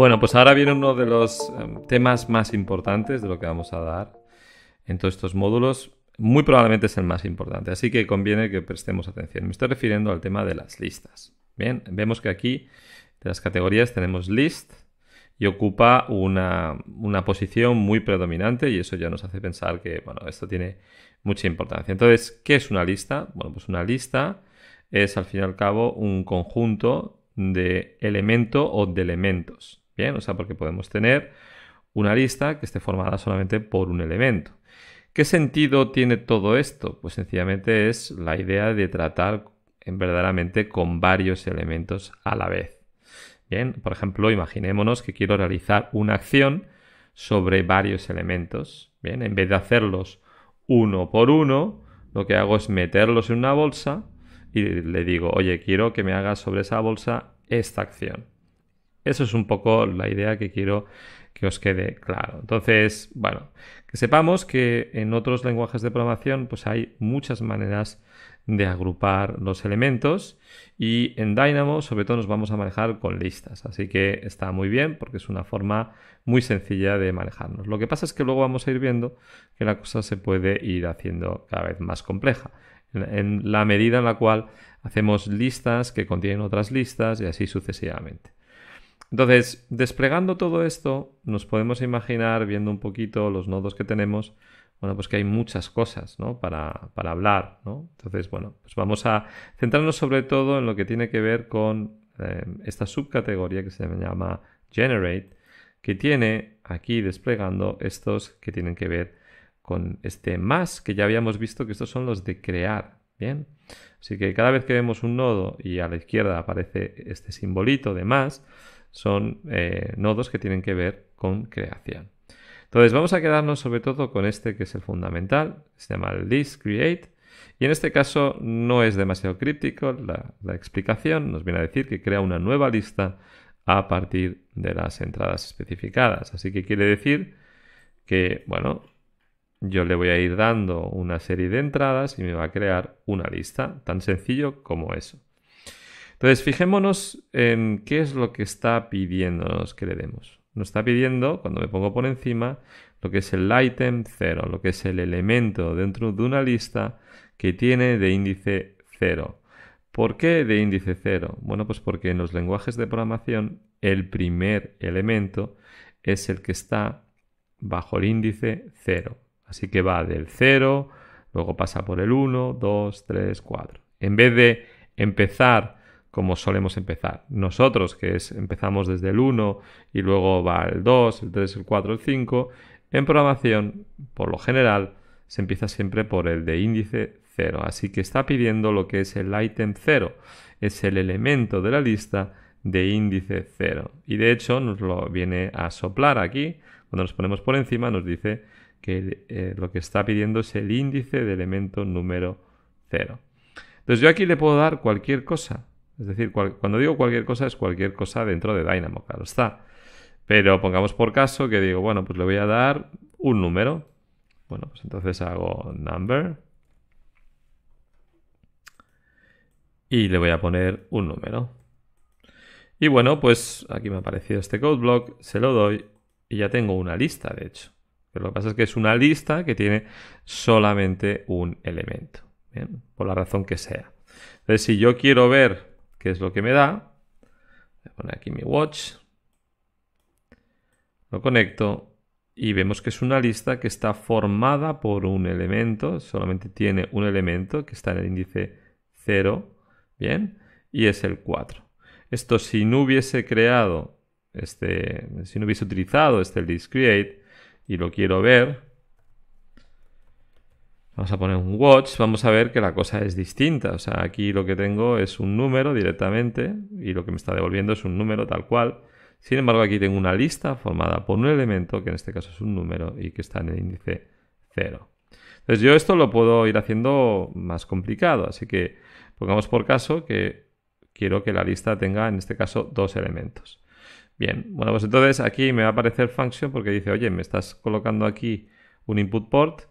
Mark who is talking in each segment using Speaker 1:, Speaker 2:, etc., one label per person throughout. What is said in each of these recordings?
Speaker 1: Bueno, pues ahora viene uno de los eh, temas más importantes de lo que vamos a dar en todos estos módulos. Muy probablemente es el más importante, así que conviene que prestemos atención. Me estoy refiriendo al tema de las listas. Bien, vemos que aquí de las categorías tenemos list y ocupa una, una posición muy predominante y eso ya nos hace pensar que, bueno, esto tiene mucha importancia. Entonces, ¿qué es una lista? Bueno, pues una lista es al fin y al cabo un conjunto de elemento o de elementos o sea, porque podemos tener una lista que esté formada solamente por un elemento. ¿Qué sentido tiene todo esto? Pues sencillamente es la idea de tratar en verdaderamente con varios elementos a la vez. Bien, por ejemplo, imaginémonos que quiero realizar una acción sobre varios elementos. Bien, en vez de hacerlos uno por uno, lo que hago es meterlos en una bolsa y le digo, oye, quiero que me hagas sobre esa bolsa esta acción. Eso es un poco la idea que quiero que os quede claro. Entonces, bueno, que sepamos que en otros lenguajes de programación pues hay muchas maneras de agrupar los elementos y en Dynamo sobre todo nos vamos a manejar con listas, así que está muy bien porque es una forma muy sencilla de manejarnos. Lo que pasa es que luego vamos a ir viendo que la cosa se puede ir haciendo cada vez más compleja en la medida en la cual hacemos listas que contienen otras listas y así sucesivamente. Entonces, desplegando todo esto, nos podemos imaginar, viendo un poquito los nodos que tenemos, bueno, pues que hay muchas cosas ¿no? para, para, hablar. ¿no? Entonces, bueno, pues vamos a centrarnos sobre todo en lo que tiene que ver con eh, esta subcategoría que se llama Generate, que tiene aquí desplegando estos que tienen que ver con este más, que ya habíamos visto que estos son los de crear. Bien, así que cada vez que vemos un nodo y a la izquierda aparece este simbolito de más, son eh, nodos que tienen que ver con creación. Entonces vamos a quedarnos sobre todo con este que es el fundamental, se llama list create y en este caso no es demasiado críptico la explicación, nos viene a decir que crea una nueva lista a partir de las entradas especificadas. Así que quiere decir que, bueno, yo le voy a ir dando una serie de entradas y me va a crear una lista, tan sencillo como eso. Entonces, fijémonos en qué es lo que está pidiéndonos que le demos. Nos está pidiendo, cuando me pongo por encima, lo que es el item 0, lo que es el elemento dentro de una lista que tiene de índice 0. ¿Por qué de índice 0? Bueno, pues porque en los lenguajes de programación el primer elemento es el que está bajo el índice 0. Así que va del 0, luego pasa por el 1, 2, 3, 4. En vez de empezar como solemos empezar. Nosotros, que es, empezamos desde el 1 y luego va el 2, el 3, el 4, el 5, en programación, por lo general, se empieza siempre por el de índice 0. Así que está pidiendo lo que es el item 0. Es el elemento de la lista de índice 0. Y de hecho nos lo viene a soplar aquí. Cuando nos ponemos por encima nos dice que eh, lo que está pidiendo es el índice de elemento número 0. Entonces yo aquí le puedo dar cualquier cosa. Es decir, cuando digo cualquier cosa es cualquier cosa dentro de Dynamo, claro está. Pero pongamos por caso que digo, bueno, pues le voy a dar un número. Bueno, pues entonces hago number. Y le voy a poner un número. Y bueno, pues aquí me ha aparecido este code block, se lo doy y ya tengo una lista, de hecho. Pero lo que pasa es que es una lista que tiene solamente un elemento, por la razón que sea. Entonces, si yo quiero ver qué es lo que me da. Voy a poner aquí mi watch. Lo conecto y vemos que es una lista que está formada por un elemento, solamente tiene un elemento que está en el índice 0, bien, y es el 4. Esto si no hubiese creado, este, si no hubiese utilizado este list create y lo quiero ver, Vamos a poner un watch, vamos a ver que la cosa es distinta. O sea, aquí lo que tengo es un número directamente y lo que me está devolviendo es un número tal cual. Sin embargo, aquí tengo una lista formada por un elemento, que en este caso es un número y que está en el índice 0. Entonces yo esto lo puedo ir haciendo más complicado, así que pongamos por caso que quiero que la lista tenga en este caso dos elementos. Bien, bueno, pues entonces aquí me va a aparecer function porque dice, oye, me estás colocando aquí un input port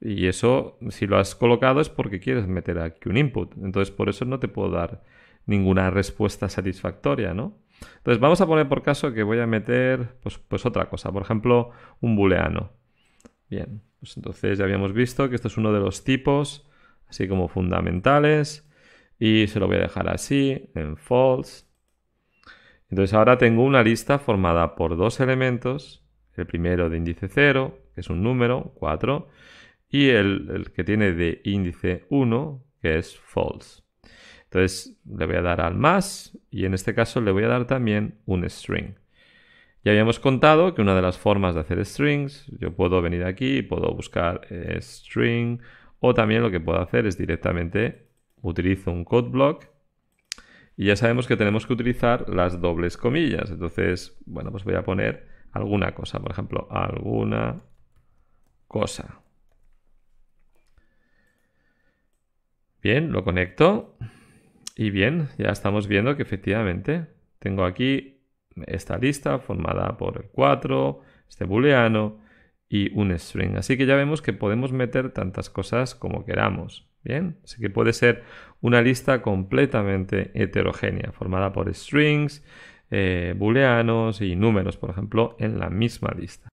Speaker 1: y eso, si lo has colocado, es porque quieres meter aquí un input. Entonces, por eso no te puedo dar ninguna respuesta satisfactoria, ¿no? Entonces, vamos a poner por caso que voy a meter, pues, pues otra cosa. Por ejemplo, un booleano. Bien, pues entonces ya habíamos visto que esto es uno de los tipos, así como fundamentales. Y se lo voy a dejar así, en false. Entonces ahora tengo una lista formada por dos elementos. El primero de índice 0, que es un número, 4, y el, que tiene de índice 1, que es false. Entonces le voy a dar al más y en este caso le voy a dar también un string. Ya habíamos contado que una de las formas de hacer strings, yo puedo venir aquí y puedo buscar eh, string o también lo que puedo hacer es directamente utilizo un code block y ya sabemos que tenemos que utilizar las dobles comillas. Entonces, bueno, pues voy a poner alguna cosa, por ejemplo, alguna cosa. Bien, lo conecto. Y bien, ya estamos viendo que efectivamente tengo aquí esta lista formada por el 4, este booleano y un string. Así que ya vemos que podemos meter tantas cosas como queramos. Bien, así que puede ser una lista completamente heterogénea, formada por strings, eh, booleanos y números, por ejemplo, en la misma lista.